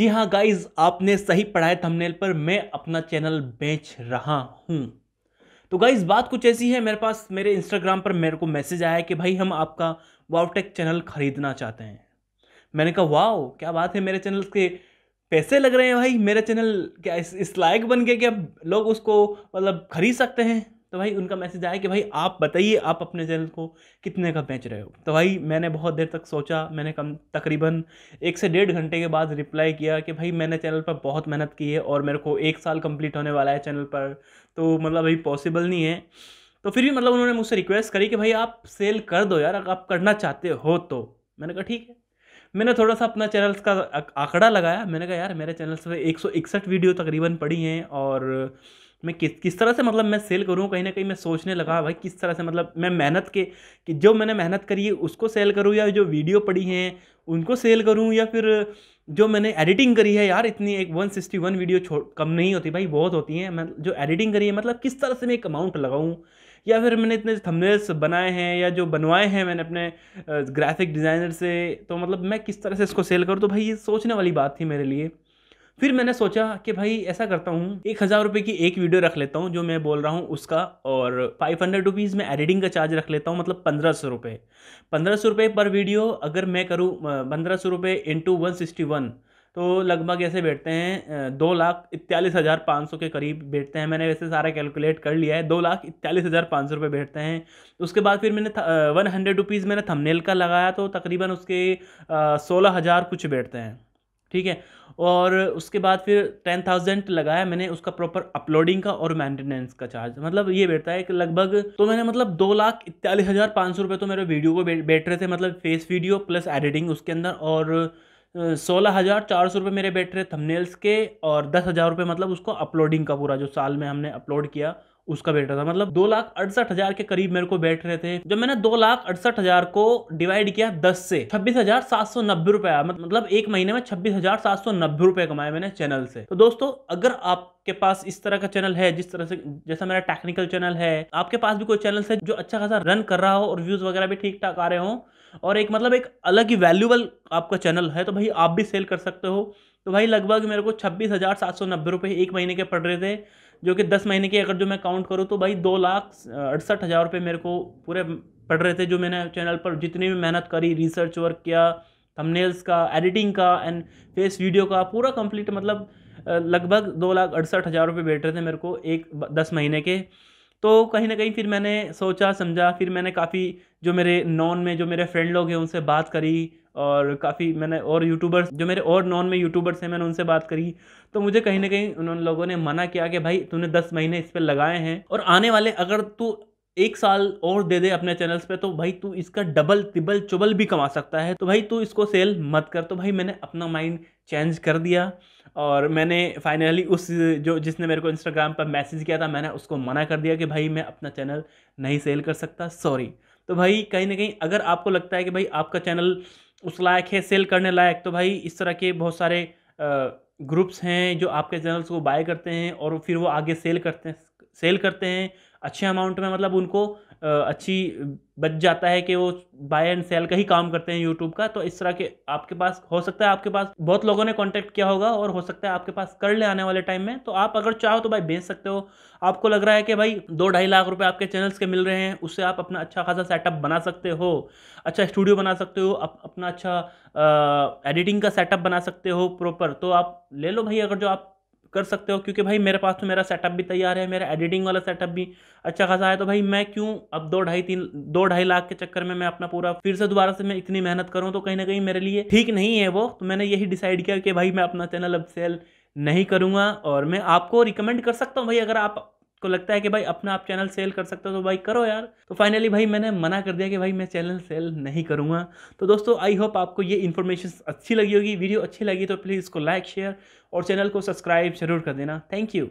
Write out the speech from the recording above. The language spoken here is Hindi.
जी हाँ गाइज आपने सही पढ़ाए थंबनेल पर मैं अपना चैनल बेच रहा हूँ तो गाइज बात कुछ ऐसी है मेरे पास मेरे इंस्टाग्राम पर मेरे को मैसेज आया कि भाई हम आपका वावटेक चैनल खरीदना चाहते हैं मैंने कहा वाओ क्या बात है मेरे चैनल के पैसे लग रहे हैं भाई मेरा चैनल क्या इस, इस लायक बन गया कि अब लोग उसको मतलब खरीद सकते हैं तो भाई उनका मैसेज आया कि भाई आप बताइए आप अपने चैनल को कितने का बेच रहे हो तो भाई मैंने बहुत देर तक सोचा मैंने कम तकरीबन एक से डेढ़ घंटे के बाद रिप्लाई किया कि भाई मैंने चैनल पर बहुत मेहनत की है और मेरे को एक साल कंप्लीट होने वाला है चैनल पर तो मतलब अभी पॉसिबल नहीं है तो फिर भी मतलब उन्होंने मुझसे रिक्वेस्ट करी कि भाई आप सेल कर दो यार अगर आप करना चाहते हो तो मैंने कहा ठीक है मैंने थोड़ा सा अपना चैनल्स का आंकड़ा लगाया मैंने कहा यार मेरे चैनल्स पर एक वीडियो तकरीबन पड़ी हैं और मैं किस किस तरह से मतलब मैं सेल करूँ कहीं ना कहीं मैं सोचने लगा भाई किस तरह से मतलब मैं मेहनत के कि जो मैंने मेहनत करी है उसको सेल करूँ या जो वीडियो पड़ी हैं उनको सेल करूँ या फिर जो मैंने एडिटिंग करी है यार इतनी एक वन सिक्सटी वन वीडियो छोड़ कम नहीं होती भाई बहुत होती हैं मैं जो एडिटिंग करी है मतलब किस तरह से मैं एक अमाउंट लगाऊँ या फिर मैंने इतने थंबनेल्स बनाए हैं या जो बनवाए हैं मैंने अपने ग्राफिक डिज़ाइनर से तो मतलब मैं किस तरह से इसको सेल करूँ तो भाई ये सोचने वाली बात थी मेरे लिए फिर मैंने सोचा कि भाई ऐसा करता हूँ एक हज़ार रुपये की एक वीडियो रख लेता हूँ जो मैं बोल रहा हूँ उसका और फाइव हंड्रेड रुपीज़ में एडिटिंग का चार्ज रख लेता हूँ मतलब पंद्रह सौ रुपये पंद्रह सौ रुपये पर वीडियो अगर मैं करूँ पंद्रह सौ रुपये इंटू वन सिक्सटी वन तो लगभग ऐसे बैठते हैं दो लाख इकतालीस हज़ार पाँच सौ के करीब बैठते हैं मैंने वैसे सारा कैलकुलेट कर लिया है दो लाख इकतालीस हज़ार पाँच सौ रुपये बैठते हैं उसके बाद फिर मैंने वन हंड्रेड रुपीज़ मैंने थंबनेल का लगाया तो तकरीबन उसके सोलह हज़ार कुछ बैठते हैं ठीक है और उसके बाद फिर टेन थाउजेंड लगाया मैंने उसका प्रॉपर अपलोडिंग का और मेंटेनेंस का चार्ज मतलब ये बैठता है कि लगभग तो मैंने मतलब दो लाख इकतालीस हज़ार पाँच सौ रुपये तो मेरे वीडियो को बैठ रहे थे मतलब फेस वीडियो प्लस एडिटिंग उसके अंदर और सोलह हज़ार चार सौ रुपये मेरे बैठ रहे थमनेल्स के और दस हज़ार रुपये मतलब उसको अपलोडिंग का पूरा जो साल में हमने अपलोड किया उसका बैठ रहा था मतलब दो लाख अड़सठ हजार के करीब मेरे को बैठ रहे थे जब मैंने दो लाख अड़सठ हजार को डिवाइड किया दस से छब्बीस हजार सात सौ नब्बे रुपए मतलब एक महीने में छब्बीस हजार सात सौ नब्बे रुपए कमाए मैंने चैनल से तो दोस्तों अगर आप के पास इस तरह का चैनल है जिस तरह से जैसा मेरा टेक्निकल चैनल है आपके पास भी कोई चैनल है जो अच्छा खासा रन कर रहा हो और व्यूज वगैरह भी ठीक ठाक आ रहे हो और एक मतलब एक अलग ही वैल्यूबल आपका चैनल है तो भाई आप भी सेल कर सकते हो तो भाई लगभग मेरे को छब्बीस हज़ार सात सौ नब्बे रुपये एक महीने के पड़ रहे थे जो कि दस महीने की अगर जो मैं काउंट करूँ तो भाई दो लाख अड़सठ हज़ार रुपये मेरे को पूरे पढ़ रहे थे जो मैंने चैनल पर जितनी भी मेहनत करी रिसर्च वर्क किया थंबनेल्स का एडिटिंग का एंड फेस वीडियो का पूरा कंप्लीट मतलब लगभग दो लाख अड़सठ हज़ार रुपये बैठ रहे थे मेरे को एक दस महीने के तो कहीं ना कहीं फिर मैंने सोचा समझा फिर मैंने काफ़ी जो मेरे नॉन में जो मेरे फ्रेंड लोग हैं उनसे बात करी और काफ़ी मैंने और यूट्यूबर्स जो मेरे और नॉन में यूट्यूबर्स हैं मैंने उनसे बात करी तो मुझे कहीं ना कहीं उन लोगों ने मना किया कि भाई तूने दस महीने इस पर लगाए हैं और आने वाले अगर तू एक साल और दे दे अपने चैनल्स पे तो भाई तू इसका डबल तिबल चुबल भी कमा सकता है तो भाई तू इसको सेल मत कर तो भाई मैंने अपना माइंड चेंज कर दिया और मैंने फाइनली उस जो जिसने मेरे को इंस्टाग्राम पर मैसेज किया था मैंने उसको मना कर दिया कि भाई मैं अपना चैनल नहीं सेल कर सकता सॉरी तो भाई कहीं ना कहीं अगर आपको लगता है कि भाई आपका चैनल उस लायक है सेल करने लायक तो भाई इस तरह के बहुत सारे ग्रुप्स हैं जो आपके चैनल्स को बाय करते हैं और फिर वो आगे सेल करते हैं सेल करते हैं अच्छे अमाउंट में मतलब उनको अच्छी बच जाता है कि वो बाय एंड सेल का ही काम करते हैं यूट्यूब का तो इस तरह के आपके पास हो सकता है आपके पास बहुत लोगों ने कॉन्टैक्ट किया होगा और हो सकता है आपके पास कर ले आने वाले टाइम में तो आप अगर चाहो तो भाई बेच सकते हो आपको लग रहा है कि भाई दो ढाई लाख रुपए आपके चैनल्स के मिल रहे हैं उससे आप अपना अच्छा खासा सेटअप बना सकते हो अच्छा स्टूडियो बना सकते हो अपना अच्छा एडिटिंग का सेटअप बना सकते हो प्रॉपर तो आप ले लो भाई अगर जो आप कर सकते हो क्योंकि भाई मेरे पास तो मेरा सेटअप भी तैयार है मेरा एडिटिंग वाला सेटअप भी अच्छा खासा है तो भाई मैं क्यों अब दो ढाई तीन दो ढाई लाख के चक्कर में मैं अपना पूरा फिर से दोबारा से मैं इतनी मेहनत करूँ तो कहीं ना कहीं मेरे लिए ठीक नहीं है वो तो मैंने यही डिसाइड किया कि भाई मैं अपना चैनल अब सेल नहीं करूँगा और मैं आपको रिकमेंड कर सकता हूँ भाई अगर आप को लगता है कि भाई अपना आप चैनल सेल कर सकते हो तो भाई करो यार तो फाइनली भाई मैंने मना कर दिया कि भाई मैं चैनल सेल नहीं करूँगा तो दोस्तों आई होप आपको ये इन्फॉर्मेशन अच्छी लगी होगी वीडियो अच्छी लगी तो प्लीज़ इसको लाइक शेयर और चैनल को सब्सक्राइब जरूर कर देना थैंक यू